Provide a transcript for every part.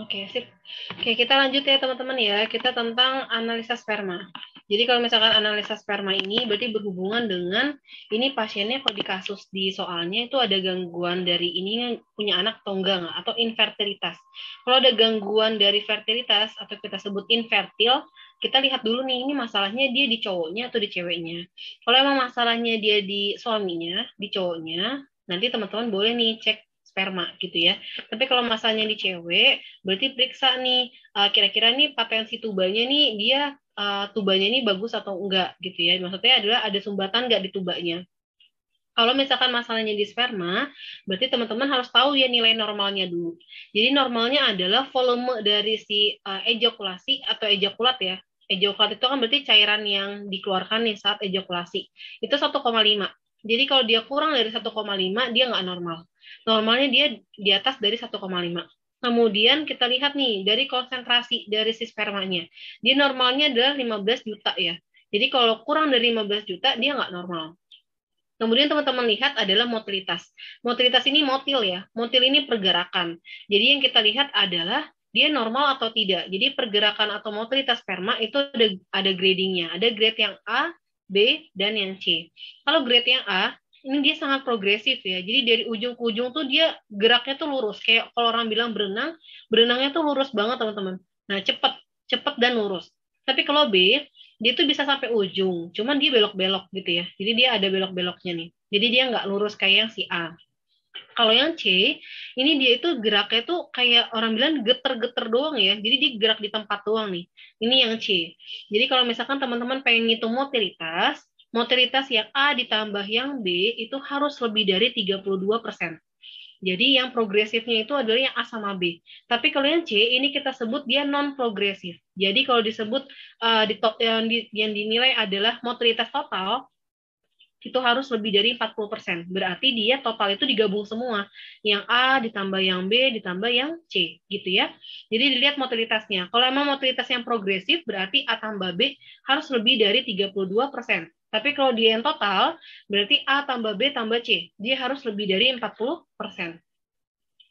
Oke, okay, sip. Oke, okay, kita lanjut ya teman-teman ya. Kita tentang analisa sperma. Jadi kalau misalkan analisa sperma ini berarti berhubungan dengan ini pasiennya kalau di kasus di soalnya itu ada gangguan dari ini punya anak atau enggak atau infertilitas. Kalau ada gangguan dari fertilitas atau kita sebut infertil, kita lihat dulu nih ini masalahnya dia di cowoknya atau di ceweknya. Kalau emang masalahnya dia di suaminya, di cowoknya, nanti teman-teman boleh nih cek sperma gitu ya. Tapi kalau masalahnya di cewek, berarti periksa nih eh, kira-kira uh, nih potensi tubanya nih dia uh, tubanya nih bagus atau enggak gitu ya. Maksudnya adalah ada sumbatan enggak di tubanya. Kalau misalkan masalahnya di sperma, berarti teman-teman harus tahu ya nilai normalnya dulu. Jadi normalnya adalah volume dari si uh, ejakulasi atau ejakulat ya. Ejakulat itu kan berarti cairan yang dikeluarkan nih saat ejakulasi. Itu 1,5. Jadi kalau dia kurang dari 1,5, dia nggak normal. Normalnya dia di atas dari 1,5. Kemudian kita lihat nih dari konsentrasi dari si spermanya. Dia normalnya adalah 15 juta ya. Jadi kalau kurang dari 15 juta dia nggak normal. Kemudian teman-teman lihat adalah motilitas. Motilitas ini motil ya. Motil ini pergerakan. Jadi yang kita lihat adalah dia normal atau tidak. Jadi pergerakan atau motilitas sperma itu ada ada gradingnya. Ada grade yang A, B, dan yang C. Kalau grade yang A, ini dia sangat progresif ya. Jadi dari ujung ke ujung tuh dia geraknya tuh lurus. Kayak kalau orang bilang berenang, berenangnya tuh lurus banget teman-teman. Nah cepet, cepet dan lurus. Tapi kalau B, dia tuh bisa sampai ujung. Cuman dia belok-belok gitu ya. Jadi dia ada belok-beloknya nih. Jadi dia nggak lurus kayak yang si A. Kalau yang C, ini dia itu geraknya tuh kayak orang bilang geter-geter doang ya. Jadi dia gerak di tempat doang nih. Ini yang C. Jadi kalau misalkan teman-teman pengen ngitung motilitas, Motilitas yang A ditambah yang B itu harus lebih dari 32%. Jadi yang progresifnya itu adalah yang A sama B. Tapi kalau yang C ini kita sebut dia non progresif. Jadi kalau disebut uh, di top, yang, di, yang dinilai adalah motilitas total itu harus lebih dari 40%. Berarti dia total itu digabung semua. Yang A ditambah yang B ditambah yang C gitu ya. Jadi dilihat motilitasnya. Kalau emang motilitas yang progresif berarti A tambah B harus lebih dari 32%. Tapi kalau dia yang total, berarti A tambah B tambah C. Dia harus lebih dari 40%.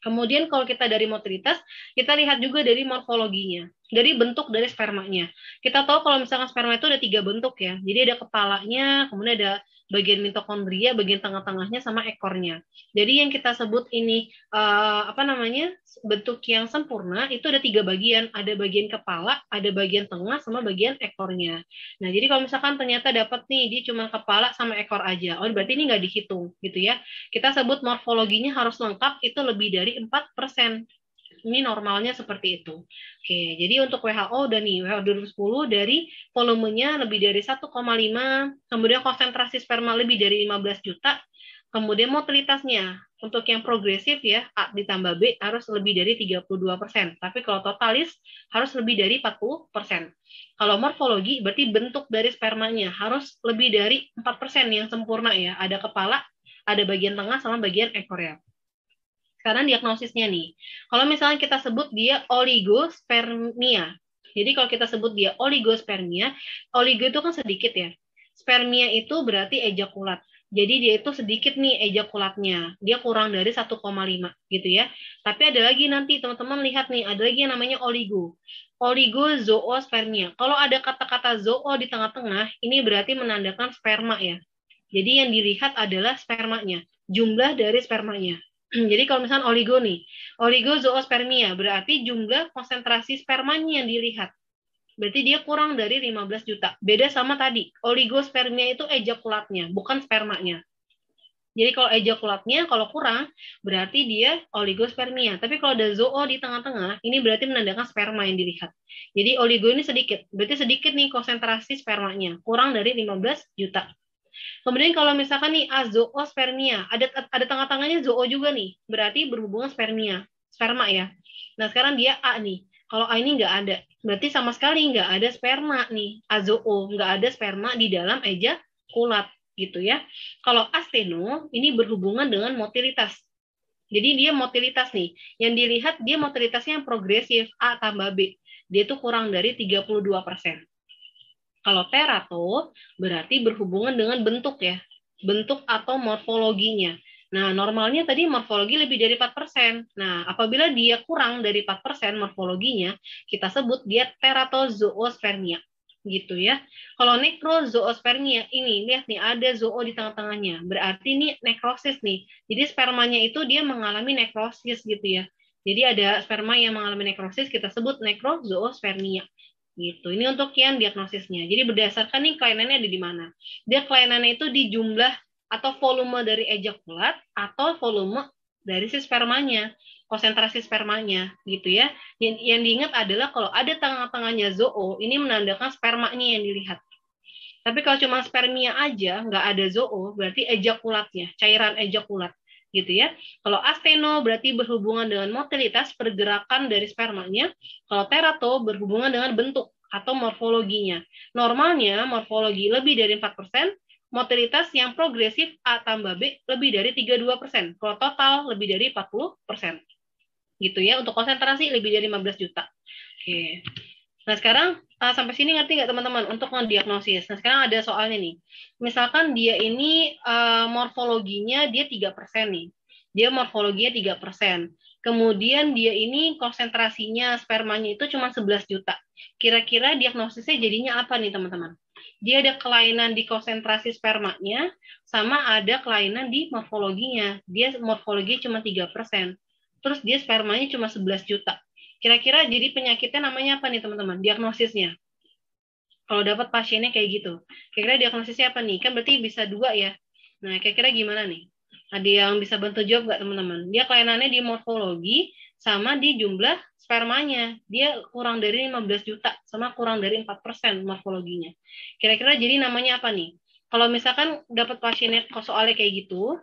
Kemudian kalau kita dari motilitas, kita lihat juga dari morfologinya, dari bentuk dari spermanya. Kita tahu kalau misalnya sperma itu ada tiga bentuk ya. Jadi ada kepalanya, kemudian ada bagian mitokondria, bagian tengah-tengahnya sama ekornya. Jadi yang kita sebut ini uh, apa namanya bentuk yang sempurna itu ada tiga bagian, ada bagian kepala, ada bagian tengah, sama bagian ekornya. Nah jadi kalau misalkan ternyata dapat nih dia cuma kepala sama ekor aja, oh berarti ini nggak dihitung gitu ya. Kita sebut morfologinya harus lengkap itu lebih dari 4% ini normalnya seperti itu. Oke, jadi untuk WHO dan nih, WHO 2010 dari volumenya lebih dari 1,5, kemudian konsentrasi sperma lebih dari 15 juta, kemudian motilitasnya untuk yang progresif ya A ditambah B harus lebih dari 32%. persen, Tapi kalau totalis harus lebih dari 40%. persen. Kalau morfologi berarti bentuk dari spermanya harus lebih dari 4% persen yang sempurna ya. Ada kepala, ada bagian tengah sama bagian ekor ya. Sekarang diagnosisnya nih. Kalau misalnya kita sebut dia oligospermia. Jadi kalau kita sebut dia oligospermia, oligo itu kan sedikit ya. Spermia itu berarti ejakulat. Jadi dia itu sedikit nih ejakulatnya. Dia kurang dari 1,5 gitu ya. Tapi ada lagi nanti teman-teman lihat nih, ada lagi yang namanya oligo. Oligozoospermia. Kalau ada kata-kata zoo di tengah-tengah, ini berarti menandakan sperma ya. Jadi yang dilihat adalah spermanya, jumlah dari spermanya Jadi kalau misalnya oligo nih, oligozoospermia berarti jumlah konsentrasi spermanya yang dilihat. Berarti dia kurang dari 15 juta. Beda sama tadi, oligospermia itu ejakulatnya, bukan spermanya. Jadi kalau ejakulatnya kalau kurang berarti dia oligospermia. Tapi kalau ada zoo di tengah-tengah, ini berarti menandakan sperma yang dilihat. Jadi oligo ini sedikit, berarti sedikit nih konsentrasi spermanya, kurang dari 15 juta. Kemudian kalau misalkan nih azoospermia, ah, oh, ada ada tengah-tengahnya zoo juga nih, berarti berhubungan spermia, sperma ya. Nah sekarang dia A nih, kalau A ini nggak ada, berarti sama sekali nggak ada sperma nih, azoo, nggak ada sperma di dalam eja kulat gitu ya. Kalau asteno ini berhubungan dengan motilitas. Jadi dia motilitas nih, yang dilihat dia motilitasnya yang progresif A tambah B. Dia itu kurang dari 32 persen. Kalau terato berarti berhubungan dengan bentuk ya, bentuk atau morfologinya. Nah, normalnya tadi morfologi lebih dari 4%. Nah, apabila dia kurang dari 4% morfologinya, kita sebut dia teratozoospermia gitu ya. Kalau nekrozoospermia ini lihat nih ada zoo di tengah-tengahnya. Berarti ini nekrosis nih. Jadi spermanya itu dia mengalami nekrosis gitu ya. Jadi ada sperma yang mengalami nekrosis kita sebut nekrozoospermia gitu. Ini untuk yang diagnosisnya. Jadi berdasarkan nih kelainannya ada di mana. Dia kelainannya itu di jumlah atau volume dari ejakulat atau volume dari si spermanya, konsentrasi spermanya gitu ya. Yang, yang diingat adalah kalau ada tengah-tengahnya zoo, ini menandakan spermanya yang dilihat. Tapi kalau cuma spermia aja, nggak ada zoo, berarti ejakulatnya, cairan ejakulat gitu ya. Kalau asteno berarti berhubungan dengan motilitas pergerakan dari spermanya, kalau terato berhubungan dengan bentuk atau morfologinya. Normalnya morfologi lebih dari 4%, motilitas yang progresif A tambah B lebih dari 32%, kalau total lebih dari 40%. Gitu ya, untuk konsentrasi lebih dari 15 juta. Oke. Okay. Nah sekarang uh, sampai sini ngerti nggak teman-teman untuk mendiagnosis. Nah sekarang ada soalnya nih. Misalkan dia ini uh, morfologinya dia 3% nih. Dia morfologinya 3%. Kemudian dia ini konsentrasinya spermanya itu cuma 11 juta. Kira-kira diagnosisnya jadinya apa nih teman-teman? Dia ada kelainan di konsentrasi spermanya, sama ada kelainan di morfologinya. Dia morfologi cuma 3%. Terus dia spermanya cuma 11 juta. Kira-kira jadi penyakitnya namanya apa nih teman-teman? Diagnosisnya. Kalau dapat pasiennya kayak gitu. Kira-kira diagnosisnya apa nih? Kan berarti bisa dua ya. Nah, kira-kira gimana nih? Ada yang bisa bantu jawab nggak teman-teman? Dia kelainannya di morfologi sama di jumlah spermanya. Dia kurang dari 15 juta sama kurang dari 4% morfologinya. Kira-kira jadi namanya apa nih? Kalau misalkan dapat pasiennya soalnya kayak gitu,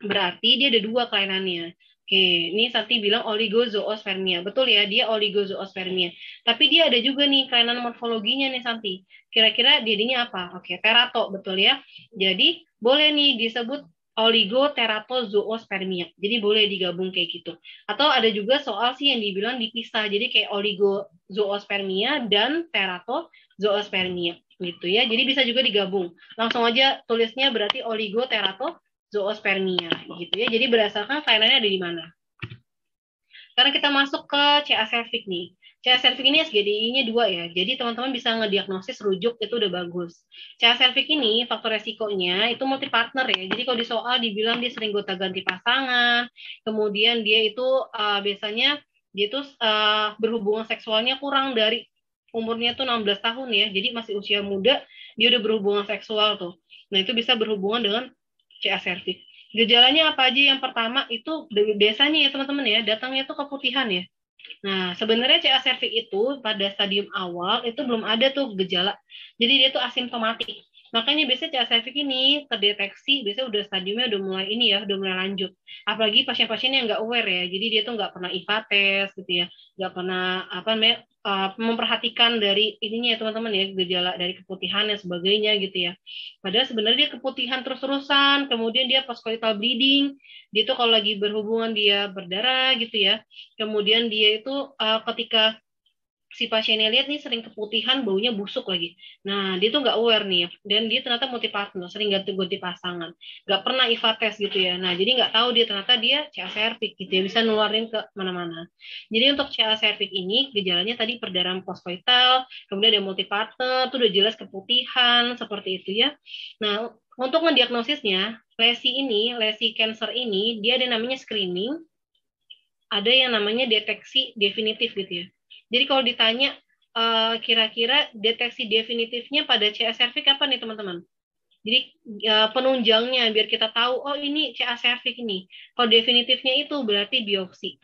berarti dia ada dua kelainannya Oke, ini Santi bilang oligozoospermia. Betul ya, dia oligozoospermia. Tapi dia ada juga nih kelainan morfologinya nih Santi. Kira-kira dirinya apa? Oke, terato, betul ya. Jadi, boleh nih disebut oligoteratozoospermia. Jadi boleh digabung kayak gitu. Atau ada juga soal sih yang dibilang dipisah. Jadi kayak oligozoospermia dan teratozoospermia gitu ya. Jadi bisa juga digabung. Langsung aja tulisnya berarti oligoterato zoospermia gitu ya. Jadi berdasarkan finalnya ada di mana. Karena kita masuk ke CA cervix nih. CA cervix ini SGDI-nya dua ya. Jadi teman-teman bisa ngediagnosis rujuk itu udah bagus. CA cervix ini faktor resikonya itu multi partner ya. Jadi kalau di soal dibilang dia sering gonta-ganti pasangan, kemudian dia itu uh, biasanya dia itu uh, eh, berhubungan seksualnya kurang dari umurnya tuh 16 tahun ya. Jadi masih usia muda, dia udah berhubungan seksual tuh. Nah, itu bisa berhubungan dengan CA cervix. Gejalanya apa aja? Yang pertama itu biasanya ya teman-teman ya, datangnya itu keputihan ya. Nah, sebenarnya CA cervix itu pada stadium awal itu belum ada tuh gejala. Jadi dia tuh asimptomatik. Makanya biasanya CSF ini terdeteksi biasanya udah stadiumnya udah mulai ini ya, udah mulai lanjut. Apalagi pasien-pasien yang nggak aware ya, jadi dia tuh nggak pernah IVA test gitu ya, nggak pernah apa namanya uh, memperhatikan dari ininya ya teman-teman ya gejala dari keputihan dan sebagainya gitu ya. Padahal sebenarnya dia keputihan terus-terusan, kemudian dia postcoital bleeding, dia tuh kalau lagi berhubungan dia berdarah gitu ya. Kemudian dia itu uh, ketika si pasiennya lihat nih sering keputihan baunya busuk lagi nah dia tuh nggak aware nih dan dia ternyata multi partner sering ganti-ganti pasangan nggak pernah IVA test gitu ya nah jadi nggak tahu dia ternyata dia CA cervix gitu ya bisa nularin ke mana-mana jadi untuk CA cervix ini gejalanya tadi perdarahan postkoital kemudian ada multi partner tuh udah jelas keputihan seperti itu ya nah untuk mendiagnosisnya lesi ini lesi cancer ini dia ada namanya screening ada yang namanya deteksi definitif gitu ya jadi kalau ditanya kira eh, kira-kira deteksi definitifnya pada CA cervix apa nih teman-teman? Jadi uh, penunjangnya biar kita tahu oh ini CA cervix ini. Kalau definitifnya itu berarti biopsi.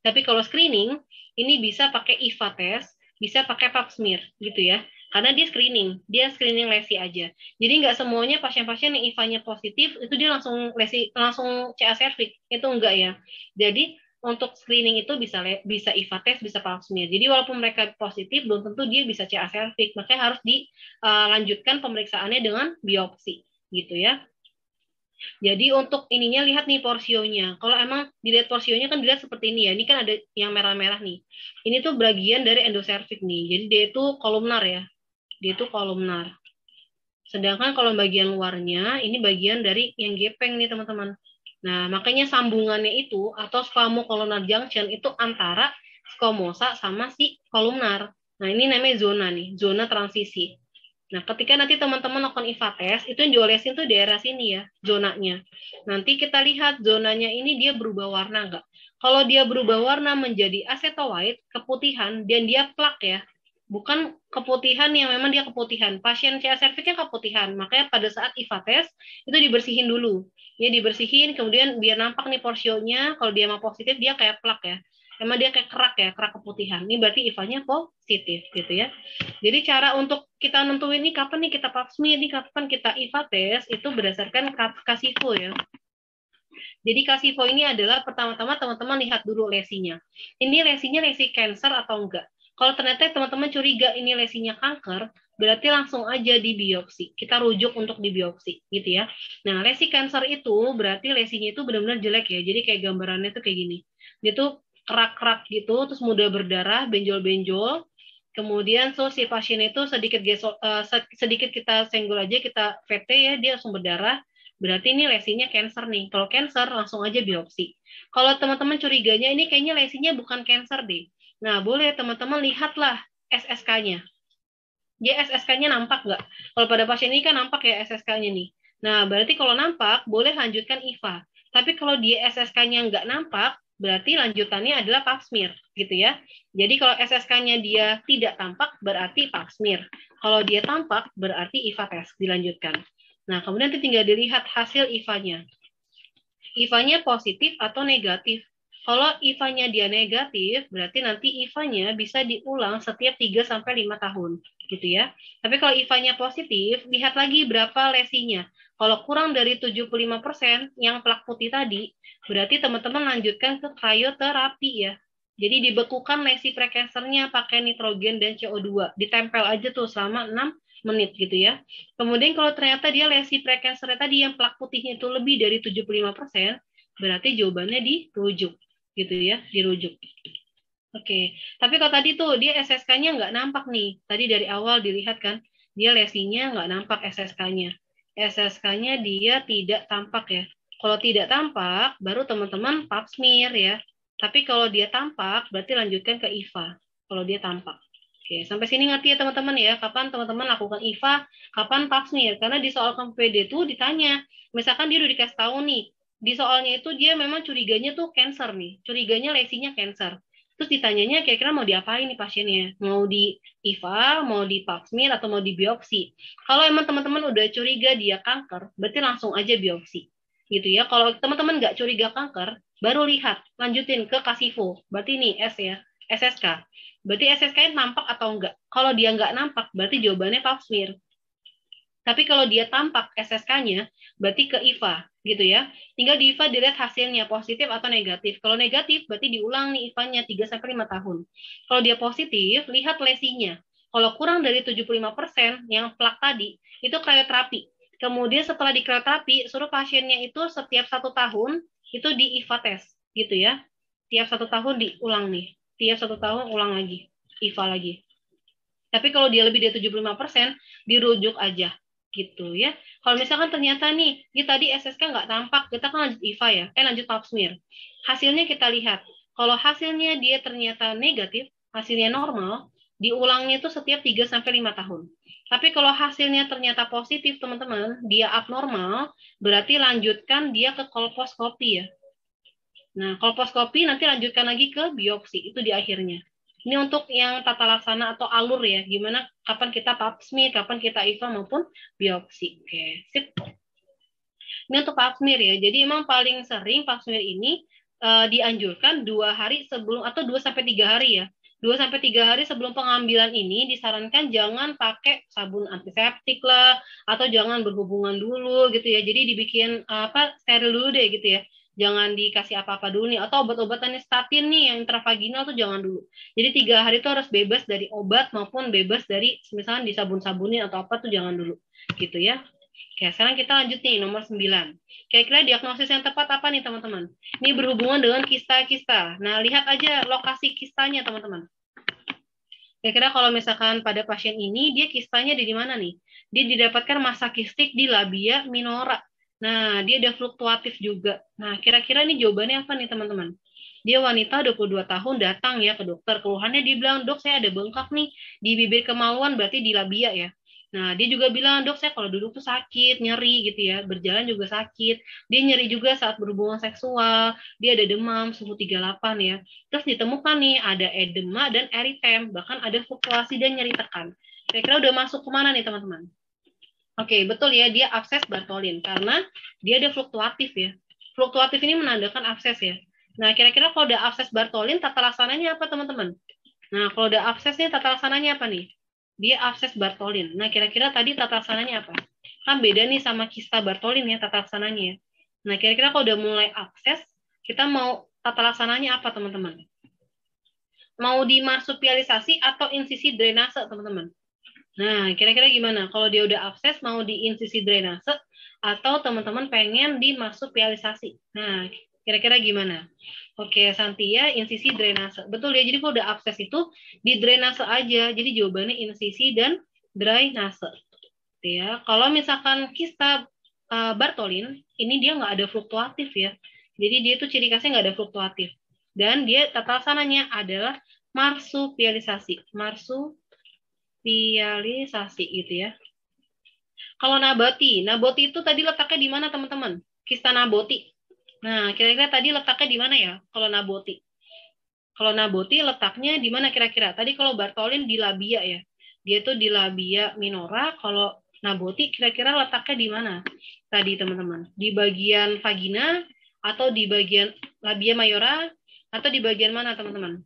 Tapi kalau screening ini bisa pakai IVA test, bisa pakai pap smear gitu ya. Karena dia screening, dia screening lesi aja. Jadi nggak semuanya pasien-pasien yang IVA-nya positif itu dia langsung lesi langsung CA cervix. Itu enggak ya. Jadi untuk screening itu bisa bisa IVA test, bisa pap smear. Jadi walaupun mereka positif, belum tentu dia bisa CA cervix, makanya harus dilanjutkan eh, pemeriksaannya dengan biopsi, gitu ya. Jadi untuk ininya lihat nih porsionya. Kalau emang dilihat porsionya kan dilihat seperti ini ya. Ini kan ada yang merah-merah nih. Ini tuh bagian dari endoservik nih. Jadi dia itu kolumnar ya. Dia itu kolumnar. Sedangkan kalau bagian luarnya ini bagian dari yang gepeng nih teman-teman. Nah, makanya sambungannya itu atau squamocolumnar junction itu antara skomosa sama si kolumnar. Nah, ini namanya zona nih, zona transisi. Nah, ketika nanti teman-teman lakukan IVA test, itu yang diolesin tuh daerah sini ya, zonanya. Nanti kita lihat zonanya ini dia berubah warna nggak. Kalau dia berubah warna menjadi acetoid, keputihan, dan dia plak ya. Bukan keputihan yang memang dia keputihan. Pasien CA nya keputihan. Makanya pada saat IVA test, itu dibersihin dulu ya dibersihin kemudian biar nampak nih porsionya kalau dia mau positif dia kayak plak ya emang dia kayak kerak ya kerak keputihan ini berarti IVA-nya positif gitu ya jadi cara untuk kita nentuin ini kapan nih kita papsmi ini kapan kita IVA tes itu berdasarkan kasifo ya jadi kasifo ini adalah pertama-tama teman-teman lihat dulu lesinya ini lesinya lesi cancer atau enggak kalau ternyata teman-teman curiga ini lesinya kanker berarti langsung aja di biopsi. Kita rujuk untuk di biopsi gitu ya. Nah, lesi kanker itu berarti lesinya itu benar-benar jelek ya. Jadi kayak gambarannya tuh kayak gini. Dia tuh kerak-kerak gitu, terus mudah berdarah, benjol-benjol. Kemudian so si pasien itu sedikit gesok, uh, eh, sedikit kita senggol aja, kita VT ya, dia langsung berdarah. Berarti ini lesinya cancer nih. Kalau cancer langsung aja biopsi. Kalau teman-teman curiganya ini kayaknya lesinya bukan cancer deh. Nah, boleh teman-teman lihatlah SSK-nya jssk nya nampak nggak? Kalau pada pasien ini kan nampak ya SSK-nya nih. Nah, berarti kalau nampak, boleh lanjutkan IVA. Tapi kalau dia SSK-nya nggak nampak, berarti lanjutannya adalah pap smear gitu ya. Jadi kalau SSK-nya dia tidak tampak berarti pap smear. Kalau dia tampak berarti IVA test dilanjutkan. Nah, kemudian itu tinggal dilihat hasil IVA-nya. IVA-nya positif atau negatif. Kalau IVA-nya dia negatif, berarti nanti IVA-nya bisa diulang setiap 3 5 tahun gitu ya. Tapi kalau IFA-nya positif, lihat lagi berapa lesinya. Kalau kurang dari 75% yang plak putih tadi, berarti teman-teman lanjutkan ke krioterapi ya. Jadi dibekukan lesi prekesernya pakai nitrogen dan CO2. Ditempel aja tuh selama 6 menit gitu ya. Kemudian kalau ternyata dia lesi prekesernya tadi yang plak putihnya itu lebih dari 75%, berarti jawabannya dirujuk gitu ya, dirujuk. Oke, tapi kalau tadi tuh dia SSK-nya nggak nampak nih. Tadi dari awal dilihat kan, dia lesinya nggak nampak SSK-nya. SSK-nya dia tidak tampak ya. Kalau tidak tampak, baru teman-teman pap smear ya. Tapi kalau dia tampak, berarti lanjutkan ke IVA. Kalau dia tampak. Oke, sampai sini ngerti ya teman-teman ya, kapan teman-teman lakukan IVA, kapan pap smear. Karena di soal PD itu ditanya, misalkan dia udah dikasih tahu nih, di soalnya itu dia memang curiganya tuh cancer nih, curiganya lesinya cancer terus ditanyanya kira-kira mau diapain nih pasiennya mau di IVA mau di pap smear atau mau di biopsi kalau emang teman-teman udah curiga dia kanker berarti langsung aja biopsi gitu ya kalau teman-teman nggak curiga kanker baru lihat lanjutin ke kasivo berarti ini S ya SSK berarti SSK nampak atau enggak kalau dia nggak nampak berarti jawabannya pap smear tapi kalau dia tampak SSK-nya berarti ke IVA gitu ya. Tinggal di IVA dilihat hasilnya positif atau negatif. Kalau negatif berarti diulang nih IVA-nya 3 sampai 5 tahun. Kalau dia positif, lihat lesinya. Kalau kurang dari 75% yang plak tadi, itu krioterapi. Kemudian setelah di krioterapi, suruh pasiennya itu setiap satu tahun itu di IVA tes, gitu ya. Tiap satu tahun diulang nih. Tiap satu tahun ulang lagi, IVA lagi. Tapi kalau dia lebih dari 75%, dirujuk aja gitu ya. Kalau misalkan ternyata nih, ini tadi SSK nggak tampak, kita kan lanjut IVA ya, eh lanjut pap smear. Hasilnya kita lihat. Kalau hasilnya dia ternyata negatif, hasilnya normal, diulangnya itu setiap 3 5 tahun. Tapi kalau hasilnya ternyata positif, teman-teman, dia abnormal, berarti lanjutkan dia ke kolposkopi ya. Nah, kolposkopi nanti lanjutkan lagi ke biopsi, itu di akhirnya. Ini untuk yang tata laksana atau alur ya, gimana kapan kita papsmir, kapan kita IVA maupun biopsi. Oke, sip. Ini untuk papsmir ya. Jadi emang paling sering papsmir ini uh, dianjurkan dua hari sebelum atau 2 sampai tiga hari ya. 2 sampai tiga hari sebelum pengambilan ini disarankan jangan pakai sabun antiseptik lah atau jangan berhubungan dulu gitu ya. Jadi dibikin eh, apa steril dulu deh gitu ya jangan dikasih apa-apa dulu nih atau obat-obatannya statin nih yang intravaginal tuh jangan dulu jadi tiga hari itu harus bebas dari obat maupun bebas dari misalnya disabun-sabunin atau apa tuh jangan dulu gitu ya Oke, sekarang kita lanjut nih nomor 9. Kira-kira diagnosis yang tepat apa nih teman-teman? Ini berhubungan dengan kista-kista. Nah, lihat aja lokasi kistanya teman-teman. Kira-kira kalau misalkan pada pasien ini, dia kistanya di mana nih? Dia didapatkan masa kistik di labia minora Nah, dia ada fluktuatif juga. Nah, kira-kira ini jawabannya apa nih teman-teman? Dia wanita 22 tahun datang ya ke dokter. Keluhannya dia bilang, dok saya ada bengkak nih di bibir kemaluan, berarti di labia ya. Nah, dia juga bilang, dok saya kalau duduk tuh sakit, nyeri gitu ya, berjalan juga sakit. Dia nyeri juga saat berhubungan seksual, dia ada demam, suhu 38 ya. Terus ditemukan nih ada edema dan eritem, bahkan ada fluktuasi dan nyeri tekan. Kira-kira udah masuk kemana nih teman-teman? Oke, okay, betul ya, dia abses Bartolin karena dia ada fluktuatif ya. Fluktuatif ini menandakan abses ya. Nah, kira-kira kalau ada abses Bartolin tata laksananya apa, teman-teman? Nah, kalau ada abses nih, tata laksananya apa nih? Dia abses Bartolin Nah, kira-kira tadi tata laksananya apa? Kan beda nih sama kista Bartolin ya, tata laksananya ya. Nah, kira-kira kalau udah mulai abses, kita mau tata laksananya apa, teman-teman? Mau dimarsupialisasi atau insisi drainase, teman-teman? Nah, kira-kira gimana? Kalau dia udah abses, mau di insisi drainase atau teman-teman pengen dimasuk pialisasi? Nah, kira-kira gimana? Oke, Santia, insisi drainase. Betul ya, jadi kalau udah abses itu di drainase aja. Jadi jawabannya insisi dan drainase. Gitu ya, kalau misalkan kista uh, eh, Bartolin, ini dia nggak ada fluktuatif ya. Jadi dia tuh ciri khasnya nggak ada fluktuatif. Dan dia tata sananya adalah marsupialisasi. Marsu Spesialisasi itu ya. Kalau nabati, nabati itu tadi letaknya di mana teman-teman? Kista naboti. Nah, kira-kira tadi letaknya di mana ya kalau naboti? Kalau naboti letaknya di mana kira-kira? Tadi kalau Bartolin di labia ya. Dia itu di labia minora, kalau naboti kira-kira letaknya di mana? Tadi teman-teman, di bagian vagina atau di bagian labia mayora atau di bagian mana teman-teman?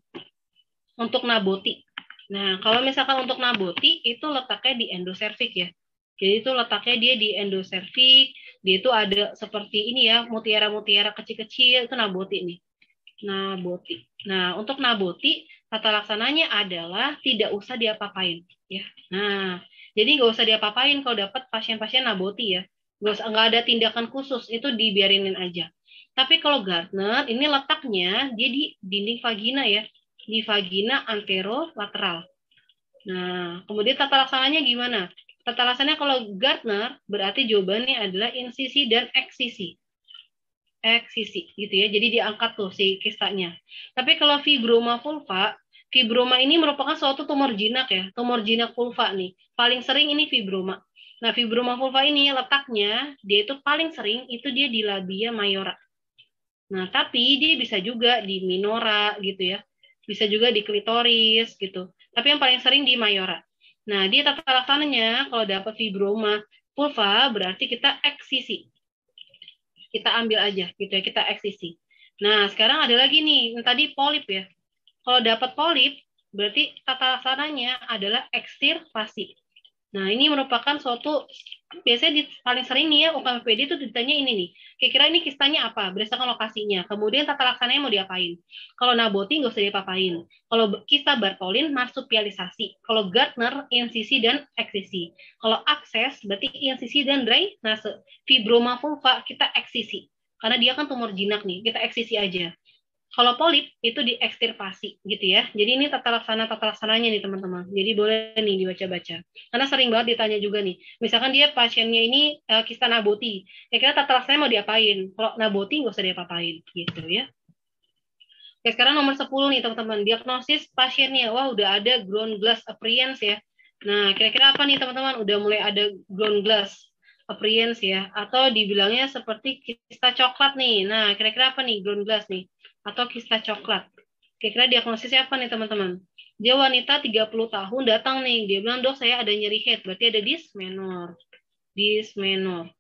Untuk nabotik. Nah, kalau misalkan untuk naboti itu letaknya di endoservik ya. Jadi itu letaknya dia di endoservik, dia itu ada seperti ini ya, mutiara-mutiara kecil-kecil itu naboti nih. Naboti. Nah, untuk naboti tata laksananya adalah tidak usah diapapain ya. Nah, jadi nggak usah diapapain kalau dapat pasien-pasien naboti ya. Nggak usah nggak ada tindakan khusus, itu dibiarinin aja. Tapi kalau Gardner ini letaknya dia di dinding vagina ya di vagina lateral. Nah, kemudian tata laksananya gimana? Tata laksananya kalau Gardner berarti jawabannya adalah insisi dan eksisi. Eksisi gitu ya. Jadi diangkat tuh si kistanya. Tapi kalau fibroma vulva, fibroma ini merupakan suatu tumor jinak ya, tumor jinak vulva nih. Paling sering ini fibroma. Nah, fibroma vulva ini letaknya dia itu paling sering itu dia di labia mayora. Nah, tapi dia bisa juga di minora gitu ya bisa juga di klitoris gitu. Tapi yang paling sering di mayora. Nah, dia tata laksananya kalau dapat fibroma vulva berarti kita eksisi. Kita ambil aja gitu ya, kita eksisi. Nah, sekarang ada lagi nih, yang tadi polip ya. Kalau dapat polip berarti tata laksananya adalah ekstirpasi. Nah, ini merupakan suatu biasanya di, paling sering nih ya UKPPD itu ditanya ini nih, kira-kira ini kistanya apa berdasarkan lokasinya, kemudian tata laksananya mau diapain. Kalau naboti nggak usah diapain. Kalau kista Bartolin marsupialisasi. Kalau Gardner insisi dan eksisi. Kalau akses berarti insisi dan Nah, Fibroma vulva kita eksisi. Karena dia kan tumor jinak nih, kita eksisi aja. Kalau polip itu diekstirpasi gitu ya. Jadi ini tata laksana tata laksananya nih teman-teman. Jadi boleh nih dibaca-baca. Karena sering banget ditanya juga nih. Misalkan dia pasiennya ini uh, kista naboti. Ya kira tata laksananya mau diapain? Kalau naboti nggak usah diapain gitu ya. Oke, sekarang nomor 10 nih teman-teman. Diagnosis pasiennya. Wah, udah ada ground glass appearance ya. Nah, kira-kira apa nih teman-teman? Udah mulai ada ground glass appearance ya. Atau dibilangnya seperti kista coklat nih. Nah, kira-kira apa nih ground glass nih? atau kista coklat. Kira-kira diagnosisnya apa nih teman-teman? Dia wanita 30 tahun datang nih, dia bilang, dok saya ada nyeri head, berarti ada dismenor. Dismenor.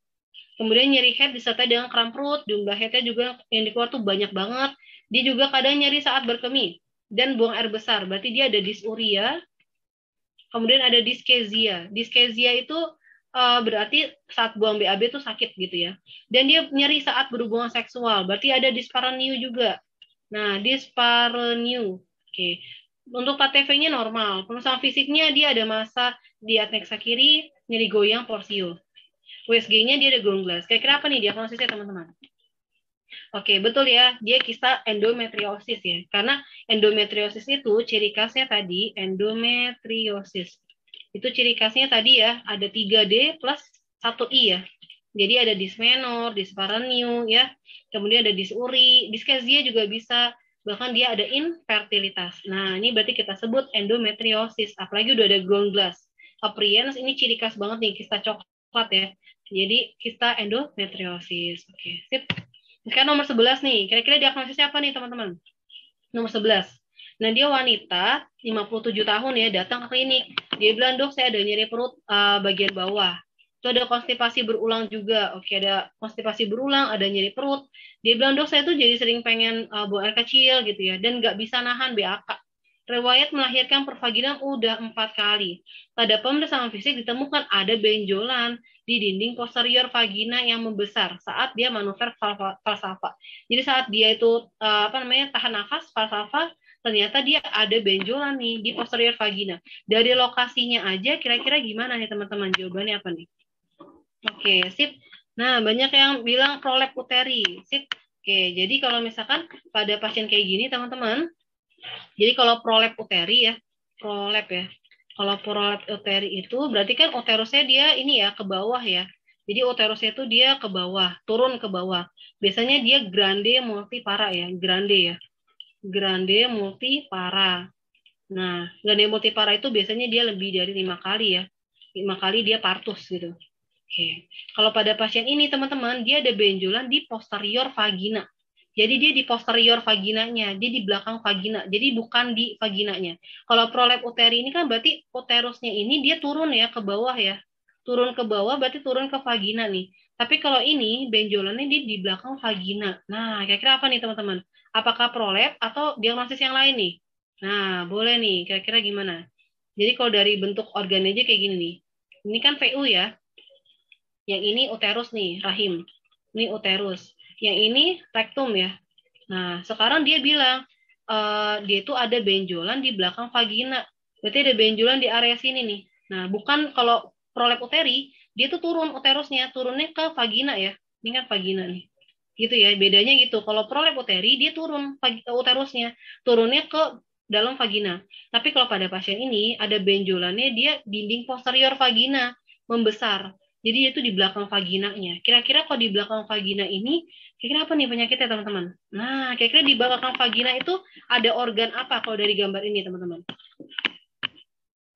Kemudian nyeri head disertai dengan kram perut, jumlah headnya juga yang dikeluar tuh banyak banget. Dia juga kadang nyeri saat berkemih dan buang air besar, berarti dia ada disuria. Kemudian ada diskezia. Diskezia itu uh, berarti saat buang BAB itu sakit gitu ya. Dan dia nyeri saat berhubungan seksual, berarti ada disparania juga. Nah, dispareunia, Oke. Okay. Untuk PTV-nya normal. Pemeriksaan fisiknya dia ada masa di adnexa kiri, nyeri goyang porsio. USG-nya dia ada gonglas. Kira-kira apa nih dia diagnosisnya teman-teman? Oke, okay, betul ya. Dia kista endometriosis ya. Karena endometriosis itu ciri khasnya tadi endometriosis. Itu ciri khasnya tadi ya, ada 3D plus 1I ya. Jadi ada dismenor, dispareniu ya. Kemudian ada disuri, diskesia juga bisa bahkan dia ada infertilitas. Nah, ini berarti kita sebut endometriosis, apalagi udah ada ground glass. Apriens ini ciri khas banget nih kista coklat ya. Jadi kista endometriosis. Oke, okay, sip. Sekarang nomor 11 nih. Kira-kira diagnosisnya apa nih, teman-teman? Nomor 11. Nah, dia wanita 57 tahun ya, datang ke klinik. Dia bilang, "Dok, saya ada nyeri perut uh, bagian bawah." itu ada konstipasi berulang juga oke ada konstipasi berulang ada nyeri perut dia bilang dok saya tuh jadi sering pengen uh, eh, buang air kecil gitu ya dan nggak bisa nahan BAK riwayat melahirkan vagina udah empat kali pada pemeriksaan fisik ditemukan ada benjolan di dinding posterior vagina yang membesar saat dia manuver falsafa jadi saat dia itu eh, apa namanya tahan nafas falsafa ternyata dia ada benjolan nih di posterior vagina dari lokasinya aja kira-kira gimana nih teman-teman jawabannya apa nih Oke, sip. Nah, banyak yang bilang prolap uteri. Sip. Oke, jadi kalau misalkan pada pasien kayak gini, teman-teman, jadi kalau prolap uteri ya, prolap ya. Kalau prolap uteri itu berarti kan uterusnya dia ini ya ke bawah ya. Jadi uterusnya itu dia ke bawah, turun ke bawah. Biasanya dia grande multi para ya, grande ya. Grande multi para. Nah, grande multi para itu biasanya dia lebih dari lima kali ya. Lima kali dia partus gitu. Oke. Kalau pada pasien ini teman-teman dia ada benjolan di posterior vagina. Jadi dia di posterior vaginanya, dia di belakang vagina. Jadi bukan di vaginanya. Kalau prolap uteri ini kan berarti uterusnya ini dia turun ya ke bawah ya. Turun ke bawah berarti turun ke vagina nih. Tapi kalau ini benjolannya dia di belakang vagina. Nah, kira-kira apa nih teman-teman? Apakah prolap atau diagnosis yang lain nih? Nah, boleh nih. Kira-kira gimana? Jadi kalau dari bentuk organ aja kayak gini nih. Ini kan VU ya yang ini uterus nih, rahim. Ini uterus. Yang ini rektum ya. Nah, sekarang dia bilang uh, dia itu ada benjolan di belakang vagina. Berarti ada benjolan di area sini nih. Nah, bukan kalau prolep uteri, dia itu turun uterusnya, turunnya ke vagina ya. Ini kan vagina nih. Gitu ya, bedanya gitu. Kalau prolep uteri, dia turun eh, uterusnya, turunnya ke dalam vagina. Tapi kalau pada pasien ini ada benjolannya dia dinding posterior vagina membesar. Jadi itu di belakang vaginanya. Kira-kira kalau di belakang vagina ini, kira-kira apa nih penyakitnya teman-teman? Nah, kira-kira di belakang vagina itu ada organ apa kalau dari gambar ini teman-teman?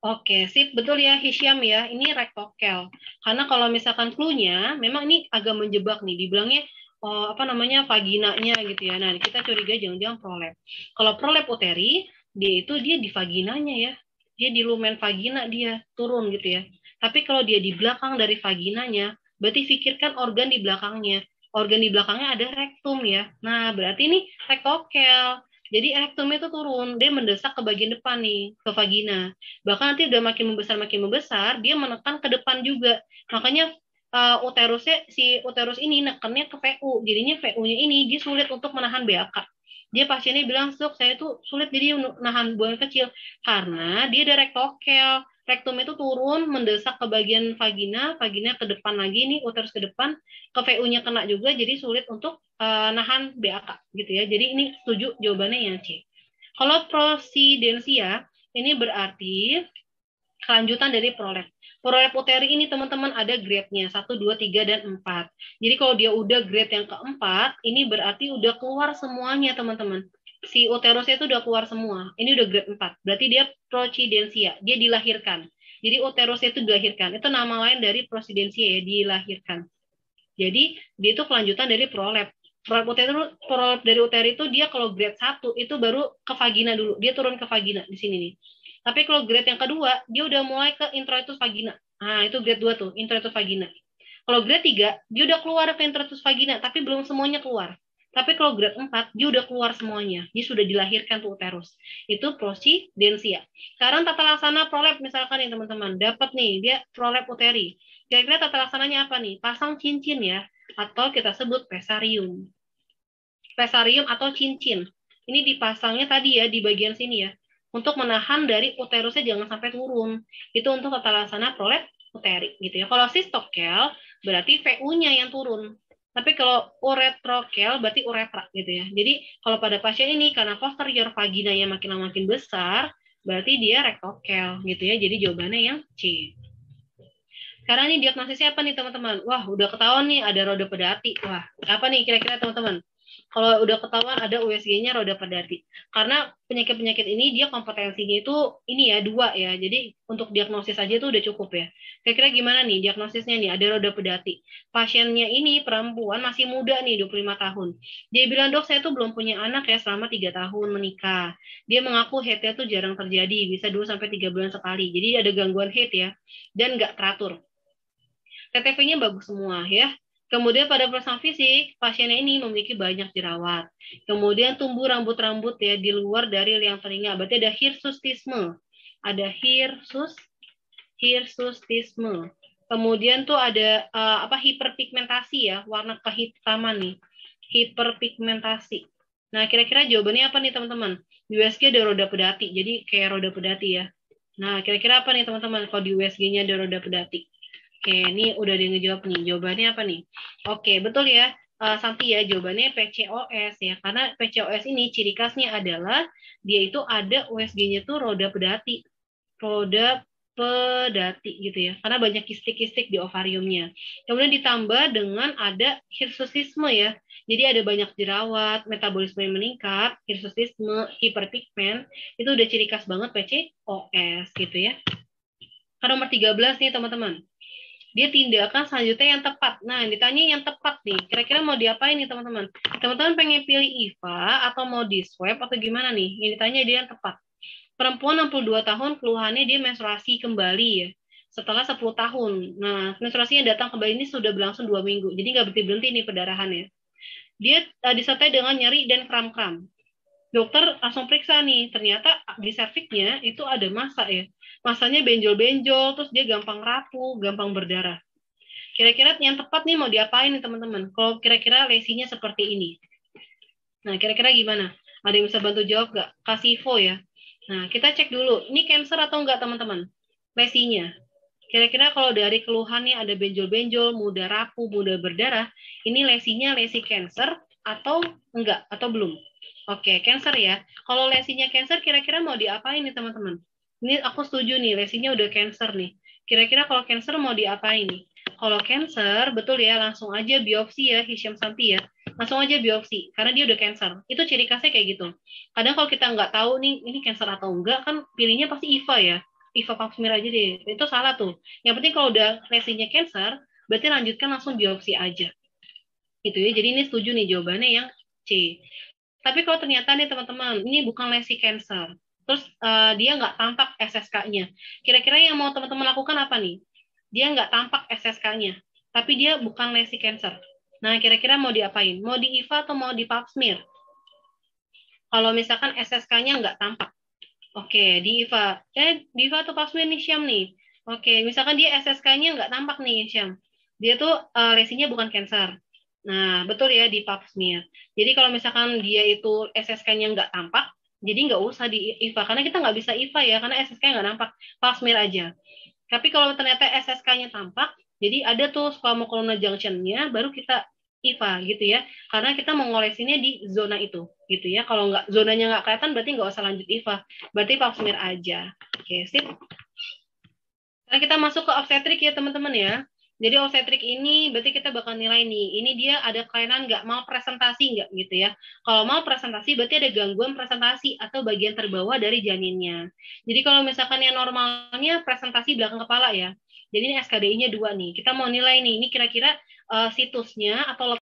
Oke, sip. Betul ya, Hisham ya. Ini rektokel. Karena kalau misalkan flu-nya, memang ini agak menjebak nih. Dibilangnya, oh, apa namanya, vaginanya gitu ya. Nah, kita curiga jangan-jangan prolap. Kalau prolap uteri, dia itu dia di vaginanya ya. Dia di lumen vagina dia turun gitu ya. Tapi kalau dia di belakang dari vaginanya, berarti pikirkan organ di belakangnya. Organ di belakangnya ada rektum ya. Nah, berarti ini rektokel. Jadi rektumnya itu turun, dia mendesak ke bagian depan nih, ke vagina. Bahkan nanti udah makin membesar makin membesar, dia menekan ke depan juga. Makanya uh, uterusnya si uterus ini nekannya ke PU. Jadinya PU-nya ini dia sulit untuk menahan BAK. Dia pasiennya bilang, "Sok, saya itu sulit jadi nahan buang kecil karena dia ada rektokel." rektum itu turun mendesak ke bagian vagina, vagina ke depan lagi nih uterus ke depan, ke VU-nya kena juga jadi sulit untuk uh, nahan BAK gitu ya. Jadi ini setuju jawabannya yang C. Kalau prosidensia ini berarti kelanjutan dari prolep. Prolep uteri ini teman-teman ada grade-nya 1, 2, 3, dan 4. Jadi kalau dia udah grade yang keempat, ini berarti udah keluar semuanya teman-teman si uterusnya itu udah keluar semua. Ini udah grade 4. Berarti dia procidensia, dia dilahirkan. Jadi uterusnya itu dilahirkan. Itu nama lain dari procidensia ya, dilahirkan. Jadi dia itu kelanjutan dari prolep. Prolep uterus prolep dari uteri itu dia kalau grade 1 itu baru ke vagina dulu. Dia turun ke vagina di sini nih. Tapi kalau grade yang kedua, dia udah mulai ke introitus vagina. Nah, itu grade 2 tuh, introitus vagina. Kalau grade 3, dia udah keluar ke introitus vagina, tapi belum semuanya keluar. Tapi kalau grade 4, dia udah keluar semuanya. Dia sudah dilahirkan tuh uterus. Itu prosidensia. Sekarang tata laksana prolep misalkan nih teman-teman. Dapat nih, dia prolep uteri. Kira-kira tata laksananya apa nih? Pasang cincin ya. Atau kita sebut pesarium. Pesarium atau cincin. Ini dipasangnya tadi ya, di bagian sini ya. Untuk menahan dari uterusnya jangan sampai turun. Itu untuk tata laksana prolep uteri gitu ya. Kalau sistokel berarti VU-nya yang turun tapi kalau uretrokel berarti uretra gitu ya. Jadi kalau pada pasien ini karena posterior vagina yang makin lama makin besar, berarti dia rektokel gitu ya. Jadi jawabannya yang C. Sekarang ini diagnosisnya apa nih teman-teman? Wah, udah ketahuan nih ada roda pedati. Wah, apa nih kira-kira teman-teman? kalau udah ketahuan ada USG-nya roda pedati. Karena penyakit-penyakit ini dia kompetensinya itu ini ya dua ya. Jadi untuk diagnosis aja itu udah cukup ya. Kira-kira gimana nih diagnosisnya nih ada roda pedati. Pasiennya ini perempuan masih muda nih 25 tahun. Dia bilang dok saya tuh belum punya anak ya selama 3 tahun menikah. Dia mengaku headnya tuh jarang terjadi bisa 2 sampai 3 bulan sekali. Jadi ada gangguan head ya dan nggak teratur. TTV-nya bagus semua ya. Kemudian pada pemeriksaan fisik, pasien ini memiliki banyak jerawat. Kemudian tumbuh rambut-rambut ya di luar dari liang telinga. Berarti ada hirsustisme. Ada hirsus hirsustisme. Kemudian tuh ada uh, apa hiperpigmentasi ya, warna kehitaman nih. Hiperpigmentasi. Nah, kira-kira jawabannya apa nih teman-teman? Di USG ada roda pedati. Jadi kayak roda pedati ya. Nah, kira-kira apa nih teman-teman kalau di USG-nya ada roda pedati? Oke, ini udah ada ngejawab nih. Jawabannya apa nih? Oke, betul ya. Uh, Santi ya, jawabannya PCOS ya. Karena PCOS ini ciri khasnya adalah dia itu ada USG-nya tuh roda pedati. Roda pedati gitu ya. Karena banyak kistik-kistik di ovariumnya. Kemudian ditambah dengan ada hirsutisme ya. Jadi ada banyak jerawat, metabolisme yang meningkat, hirsutisme, hiperpigmen. Itu udah ciri khas banget PCOS gitu ya. Karena nomor 13 nih teman-teman dia tindakan selanjutnya yang tepat. Nah, ditanya yang tepat nih. Kira-kira mau diapain nih, teman-teman? Teman-teman pengen pilih IVA atau mau di swab atau gimana nih? Ini ditanya dia yang tepat. Perempuan 62 tahun keluhannya dia menstruasi kembali ya. Setelah 10 tahun. Nah, menstruasinya datang kembali ini sudah berlangsung dua minggu. Jadi nggak berhenti-berhenti nih perdarahannya. Dia uh, disertai dengan nyeri dan kram-kram. Dokter langsung periksa nih, ternyata di serviknya itu ada masa ya masanya benjol-benjol, terus dia gampang rapuh, gampang berdarah. Kira-kira yang tepat nih mau diapain nih teman-teman? Kalau kira-kira lesinya seperti ini. Nah, kira-kira gimana? Ada yang bisa bantu jawab nggak? Kasih info ya. Nah, kita cek dulu. Ini cancer atau enggak teman-teman? Lesinya. Kira-kira kalau dari keluhannya ada benjol-benjol, mudah rapuh, mudah berdarah, ini lesinya lesi cancer atau enggak? Atau belum? Oke, cancer ya. Kalau lesinya cancer, kira-kira mau diapain nih teman-teman? ini aku setuju nih, lesinya udah cancer nih. Kira-kira kalau cancer mau diapain nih? Kalau cancer, betul ya, langsung aja biopsi ya, Hisham Santi ya. Langsung aja biopsi, karena dia udah cancer. Itu ciri khasnya kayak gitu. Kadang kalau kita nggak tahu nih, ini cancer atau enggak, kan pilihnya pasti IVA ya. IVA Paxmir aja deh, itu salah tuh. Yang penting kalau udah lesinya cancer, berarti lanjutkan langsung biopsi aja. Gitu ya, jadi ini setuju nih jawabannya yang C. Tapi kalau ternyata nih teman-teman, ini bukan lesi cancer, terus uh, dia nggak tampak SSK-nya. Kira-kira yang mau teman-teman lakukan apa nih? Dia nggak tampak SSK-nya, tapi dia bukan lesi cancer. Nah, kira-kira mau diapain? Mau di IVA atau mau di pap smear? Kalau misalkan SSK-nya nggak tampak. Oke, di IVA. Eh, di IVA atau pap smear nih, Syam nih? Oke, misalkan dia SSK-nya nggak tampak nih, Syam. Dia tuh uh, lesinya bukan cancer. Nah, betul ya di pap smear. Jadi kalau misalkan dia itu SSK-nya nggak tampak, jadi nggak usah di IVA karena kita nggak bisa IVA ya karena SSK nggak nampak, pasmir aja. Tapi kalau ternyata SSK-nya tampak, jadi ada tuh squamocolumna junction-nya baru kita IVA gitu ya. Karena kita mengolesinnya di zona itu gitu ya. Kalau nggak zonanya nggak kelihatan berarti nggak usah lanjut IVA. Berarti pasmir aja. Oke, sip. Nah, kita masuk ke obstetrik ya teman-teman ya. Jadi obstetrik ini berarti kita bakal nilai nih, ini dia ada kelainan nggak Mau presentasi nggak gitu ya. Kalau mau presentasi berarti ada gangguan presentasi atau bagian terbawah dari janinnya. Jadi kalau misalkan yang normalnya presentasi belakang kepala ya. Jadi ini SKDI-nya dua nih. Kita mau nilai nih, ini kira-kira uh, situsnya atau